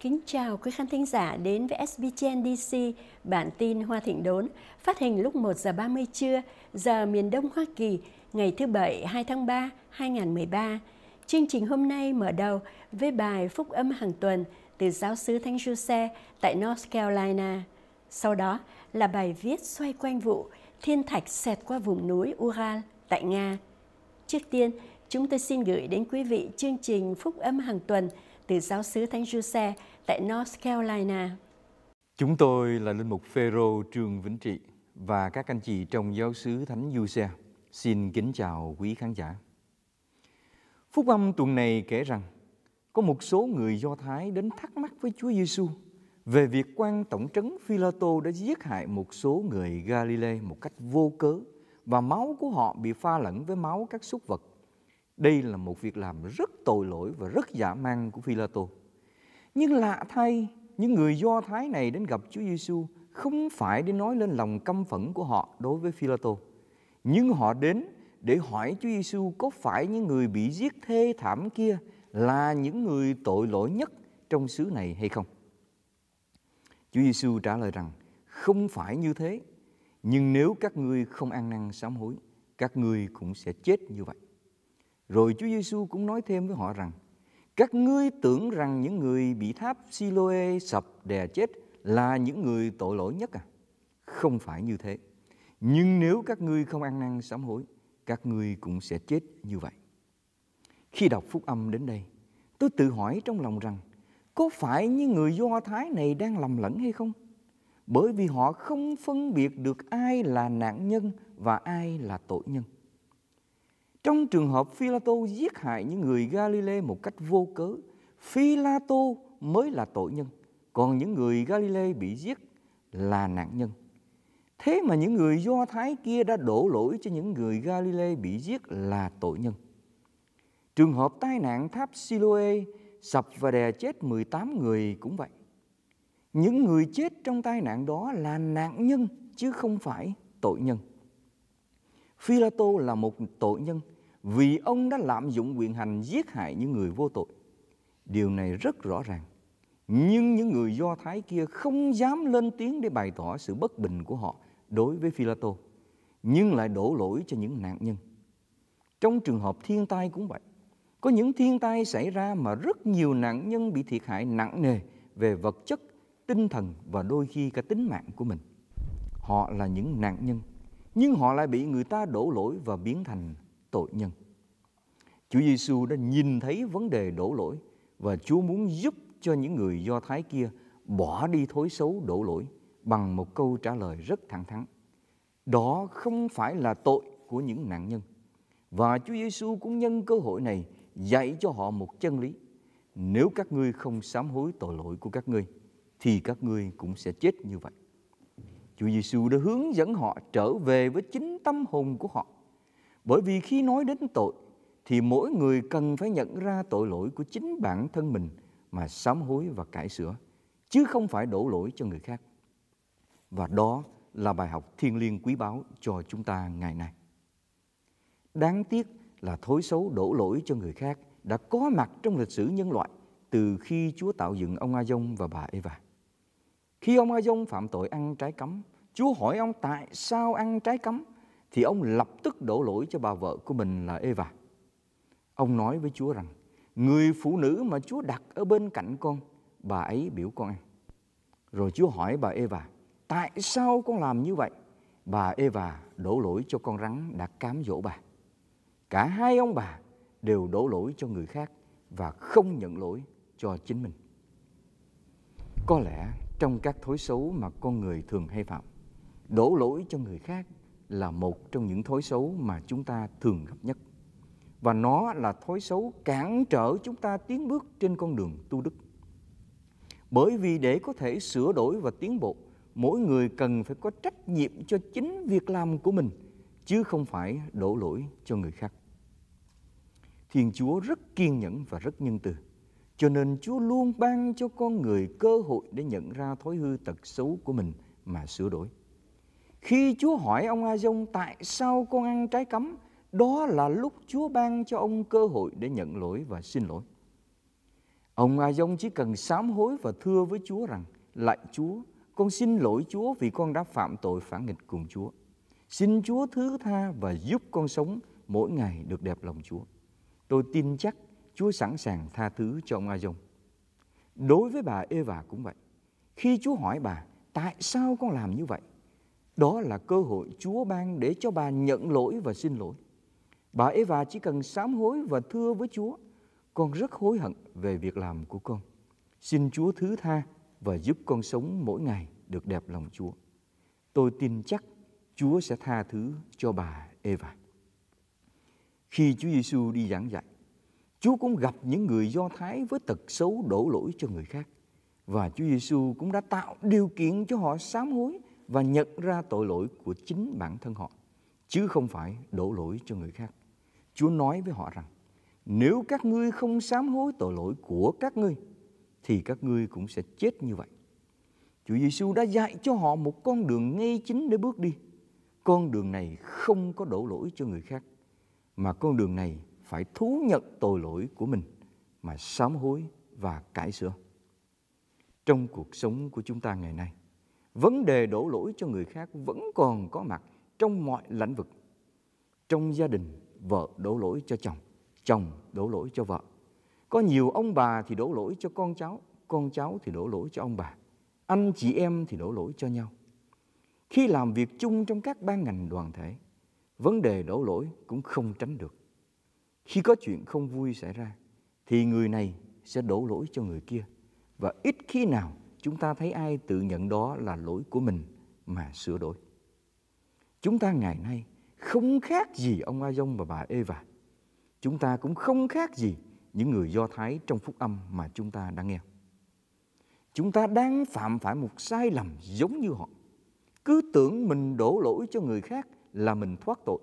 Kính chào quý khán thính giả đến với SBTN DC, bản tin Hoa Thịnh Đốn, phát hình lúc 1 giờ 30 trưa, giờ miền Đông Hoa Kỳ, ngày thứ Bảy 2 tháng 3, 2013. Chương trình hôm nay mở đầu với bài phúc âm hàng tuần từ giáo sứ Thánh Giuse tại North Carolina. Sau đó là bài viết xoay quanh vụ thiên thạch xẹt qua vùng núi Ural tại Nga. Trước tiên, chúng tôi xin gửi đến quý vị chương trình phúc âm hàng tuần từ giáo sứ Thánh Giuse tại North Carolina. Chúng tôi là Linh Mục Phêrô Trường Vĩnh Trị và các anh chị trong giáo sứ Thánh Du Xe. Xin kính chào quý khán giả. Phúc âm tuần này kể rằng có một số người Do Thái đến thắc mắc với Chúa Giêsu về việc quan tổng trấn Phi-la-tô đã giết hại một số người Galilee một cách vô cớ và máu của họ bị pha lẫn với máu các súc vật. Đây là một việc làm rất tội lỗi và rất dã man của Phi-la-tô. Nhưng lạ thay, những người Do Thái này đến gặp Chúa Giêsu không phải để nói lên lòng căm phẫn của họ đối với phi tô nhưng họ đến để hỏi Chúa Giêsu có phải những người bị giết thê thảm kia là những người tội lỗi nhất trong xứ này hay không? Chúa Giêsu trả lời rằng không phải như thế, nhưng nếu các ngươi không ăn năn sám hối, các ngươi cũng sẽ chết như vậy. Rồi Chúa Giêsu cũng nói thêm với họ rằng các ngươi tưởng rằng những người bị tháp Siloe sập đè chết là những người tội lỗi nhất à? Không phải như thế. Nhưng nếu các ngươi không ăn năn sám hối, các ngươi cũng sẽ chết như vậy. Khi đọc phúc âm đến đây, tôi tự hỏi trong lòng rằng có phải những người Do Thái này đang lầm lẫn hay không? Bởi vì họ không phân biệt được ai là nạn nhân và ai là tội nhân. Trong trường hợp phi tô giết hại những người Galile một cách vô cớ, phi tô mới là tội nhân, còn những người Galile bị giết là nạn nhân. Thế mà những người Do Thái kia đã đổ lỗi cho những người Galile bị giết là tội nhân. Trường hợp tai nạn tháp Siloe sập và đè chết 18 người cũng vậy. Những người chết trong tai nạn đó là nạn nhân chứ không phải tội nhân. Phi-la-tô là một tội nhân vì ông đã lạm dụng quyền hành giết hại những người vô tội. Điều này rất rõ ràng. Nhưng những người Do Thái kia không dám lên tiếng để bày tỏ sự bất bình của họ đối với Phi-la-tô, nhưng lại đổ lỗi cho những nạn nhân. Trong trường hợp thiên tai cũng vậy. Có những thiên tai xảy ra mà rất nhiều nạn nhân bị thiệt hại nặng nề về vật chất, tinh thần và đôi khi cả tính mạng của mình. Họ là những nạn nhân nhưng họ lại bị người ta đổ lỗi và biến thành tội nhân. Chúa Giêsu đã nhìn thấy vấn đề đổ lỗi và Chúa muốn giúp cho những người Do Thái kia bỏ đi thối xấu đổ lỗi bằng một câu trả lời rất thẳng thắn. Đó không phải là tội của những nạn nhân. Và Chúa Giêsu cũng nhân cơ hội này dạy cho họ một chân lý. Nếu các ngươi không sám hối tội lỗi của các ngươi thì các ngươi cũng sẽ chết như vậy. Chúa Giêsu đã hướng dẫn họ trở về với chính tâm hồn của họ. Bởi vì khi nói đến tội thì mỗi người cần phải nhận ra tội lỗi của chính bản thân mình mà sám hối và cải sửa, chứ không phải đổ lỗi cho người khác. Và đó là bài học thiêng liêng quý báu cho chúng ta ngày nay. Đáng tiếc là thối xấu đổ lỗi cho người khác đã có mặt trong lịch sử nhân loại từ khi Chúa tạo dựng ông A và bà Eva. Khi ông A-dông phạm tội ăn trái cấm, Chúa hỏi ông tại sao ăn trái cấm, thì ông lập tức đổ lỗi cho bà vợ của mình là Eva. Ông nói với Chúa rằng, người phụ nữ mà Chúa đặt ở bên cạnh con, bà ấy biểu con ăn. Rồi Chúa hỏi bà Eva, tại sao con làm như vậy? Bà Eva đổ lỗi cho con rắn đã cám dỗ bà. Cả hai ông bà đều đổ lỗi cho người khác và không nhận lỗi cho chính mình. Có lẽ trong các thói xấu mà con người thường hay phạm. Đổ lỗi cho người khác là một trong những thói xấu mà chúng ta thường gặp nhất. Và nó là thói xấu cản trở chúng ta tiến bước trên con đường tu đức. Bởi vì để có thể sửa đổi và tiến bộ, mỗi người cần phải có trách nhiệm cho chính việc làm của mình, chứ không phải đổ lỗi cho người khác. Thiên Chúa rất kiên nhẫn và rất nhân từ cho nên Chúa luôn ban cho con người cơ hội để nhận ra thói hư tật xấu của mình mà sửa đổi. Khi Chúa hỏi ông a dông tại sao con ăn trái cấm, đó là lúc Chúa ban cho ông cơ hội để nhận lỗi và xin lỗi. Ông a dông chỉ cần sám hối và thưa với Chúa rằng, lạy Chúa, con xin lỗi Chúa vì con đã phạm tội phản nghịch cùng Chúa. Xin Chúa thứ tha và giúp con sống mỗi ngày được đẹp lòng Chúa. Tôi tin chắc Chúa sẵn sàng tha thứ cho ông A-dông. Đối với bà Eva cũng vậy. Khi Chúa hỏi bà, tại sao con làm như vậy? Đó là cơ hội Chúa ban để cho bà nhận lỗi và xin lỗi. Bà Eva chỉ cần sám hối và thưa với Chúa, con rất hối hận về việc làm của con. Xin Chúa thứ tha và giúp con sống mỗi ngày được đẹp lòng Chúa. Tôi tin chắc Chúa sẽ tha thứ cho bà Eva. Khi Chúa Giêsu đi giảng dạy, Chúa cũng gặp những người Do Thái với tật xấu đổ lỗi cho người khác. Và Chúa Giêsu cũng đã tạo điều kiện cho họ sám hối và nhận ra tội lỗi của chính bản thân họ, chứ không phải đổ lỗi cho người khác. Chúa nói với họ rằng, nếu các ngươi không sám hối tội lỗi của các ngươi, thì các ngươi cũng sẽ chết như vậy. Chúa Giêsu đã dạy cho họ một con đường ngay chính để bước đi. Con đường này không có đổ lỗi cho người khác, mà con đường này phải thú nhận tội lỗi của mình mà sám hối và cải sửa. Trong cuộc sống của chúng ta ngày nay, vấn đề đổ lỗi cho người khác vẫn còn có mặt trong mọi lĩnh vực. Trong gia đình, vợ đổ lỗi cho chồng, chồng đổ lỗi cho vợ. Có nhiều ông bà thì đổ lỗi cho con cháu, con cháu thì đổ lỗi cho ông bà. Anh chị em thì đổ lỗi cho nhau. Khi làm việc chung trong các ban ngành đoàn thể, vấn đề đổ lỗi cũng không tránh được. Khi có chuyện không vui xảy ra thì người này sẽ đổ lỗi cho người kia và ít khi nào chúng ta thấy ai tự nhận đó là lỗi của mình mà sửa đổi. Chúng ta ngày nay không khác gì ông a và bà Eva. Chúng ta cũng không khác gì những người Do Thái trong phúc âm mà chúng ta đang nghe. Chúng ta đang phạm phải một sai lầm giống như họ. Cứ tưởng mình đổ lỗi cho người khác là mình thoát tội,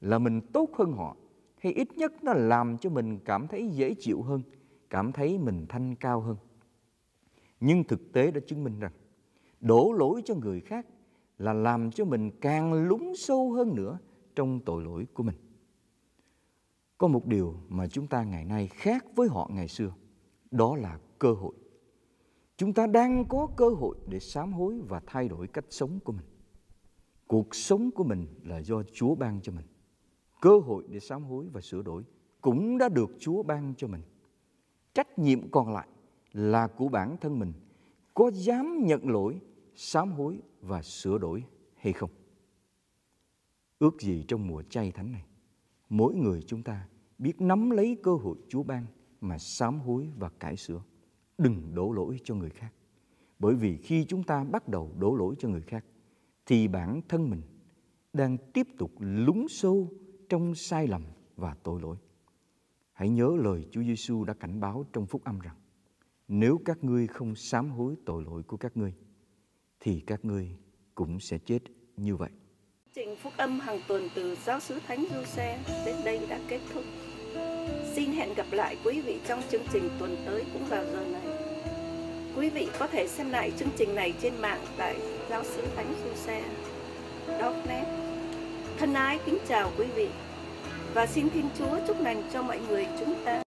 là mình tốt hơn họ, hay ít nhất nó làm cho mình cảm thấy dễ chịu hơn, cảm thấy mình thanh cao hơn. Nhưng thực tế đã chứng minh rằng đổ lỗi cho người khác là làm cho mình càng lún sâu hơn nữa trong tội lỗi của mình. Có một điều mà chúng ta ngày nay khác với họ ngày xưa, đó là cơ hội. Chúng ta đang có cơ hội để sám hối và thay đổi cách sống của mình. Cuộc sống của mình là do Chúa ban cho mình cơ hội để sám hối và sửa đổi cũng đã được Chúa ban cho mình. Trách nhiệm còn lại là của bản thân mình, có dám nhận lỗi, sám hối và sửa đổi hay không. Ước gì trong mùa chay thánh này, mỗi người chúng ta biết nắm lấy cơ hội Chúa ban mà sám hối và cải sửa. Đừng đổ lỗi cho người khác. Bởi vì khi chúng ta bắt đầu đổ lỗi cho người khác, thì bản thân mình đang tiếp tục lúng sâu trong sai lầm và tội lỗi. Hãy nhớ lời Chúa Giêsu đã cảnh báo trong phúc âm rằng nếu các ngươi không sám hối tội lỗi của các ngươi thì các ngươi cũng sẽ chết như vậy. Trình phúc âm hàng tuần từ giáo sứ Thánh Giuse đến đây đã kết thúc. Xin hẹn gặp lại quý vị trong chương trình tuần tới cũng vào giờ này. Quý vị có thể xem lại chương trình này trên mạng tại giáo sứ Thánh Giuse. Dot net Thân ái kính chào quý vị và xin Thiên Chúa chúc lành cho mọi người chúng ta.